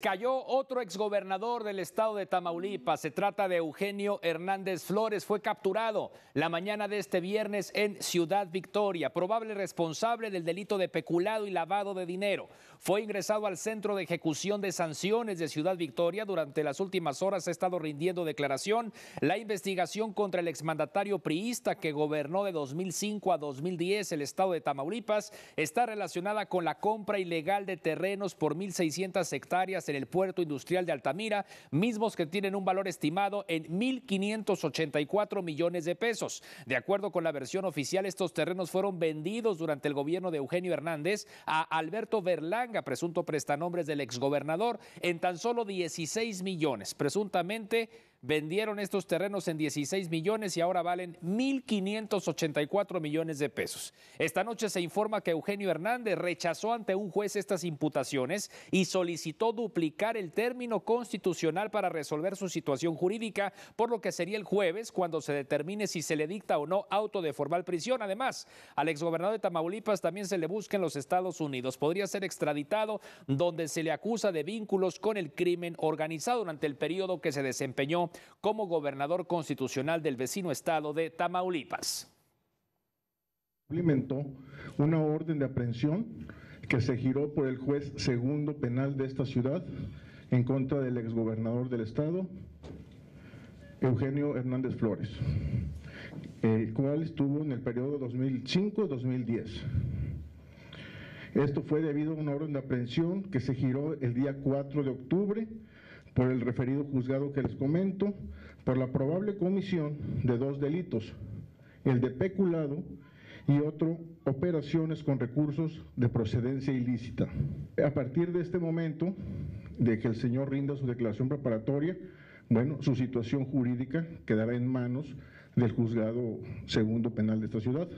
Cayó otro exgobernador del estado de Tamaulipas. Se trata de Eugenio Hernández Flores. Fue capturado la mañana de este viernes en Ciudad Victoria, probable responsable del delito de peculado y lavado de dinero. Fue ingresado al Centro de Ejecución de Sanciones de Ciudad Victoria. Durante las últimas horas ha estado rindiendo declaración. La investigación contra el exmandatario priista que gobernó de 2005 a 2010 el estado de Tamaulipas está relacionada con la compra ilegal de terrenos por 1.600 hectáreas en el puerto industrial de Altamira, mismos que tienen un valor estimado en 1.584 millones de pesos. De acuerdo con la versión oficial, estos terrenos fueron vendidos durante el gobierno de Eugenio Hernández a Alberto Berlanga, presunto prestanombres del exgobernador, en tan solo 16 millones, presuntamente vendieron estos terrenos en 16 millones y ahora valen 1.584 millones de pesos. Esta noche se informa que Eugenio Hernández rechazó ante un juez estas imputaciones y solicitó duplicar el término constitucional para resolver su situación jurídica, por lo que sería el jueves cuando se determine si se le dicta o no auto de formal prisión. Además, al exgobernador de Tamaulipas también se le busca en los Estados Unidos. Podría ser extraditado donde se le acusa de vínculos con el crimen organizado durante el periodo que se desempeñó como gobernador constitucional del vecino estado de Tamaulipas. Implementó una orden de aprehensión que se giró por el juez segundo penal de esta ciudad en contra del exgobernador del estado, Eugenio Hernández Flores, el cual estuvo en el periodo 2005-2010. Esto fue debido a una orden de aprehensión que se giró el día 4 de octubre por el referido juzgado que les comento, por la probable comisión de dos delitos, el de peculado y otro, operaciones con recursos de procedencia ilícita. A partir de este momento, de que el señor rinda su declaración preparatoria, bueno, su situación jurídica quedará en manos del juzgado segundo penal de esta ciudad.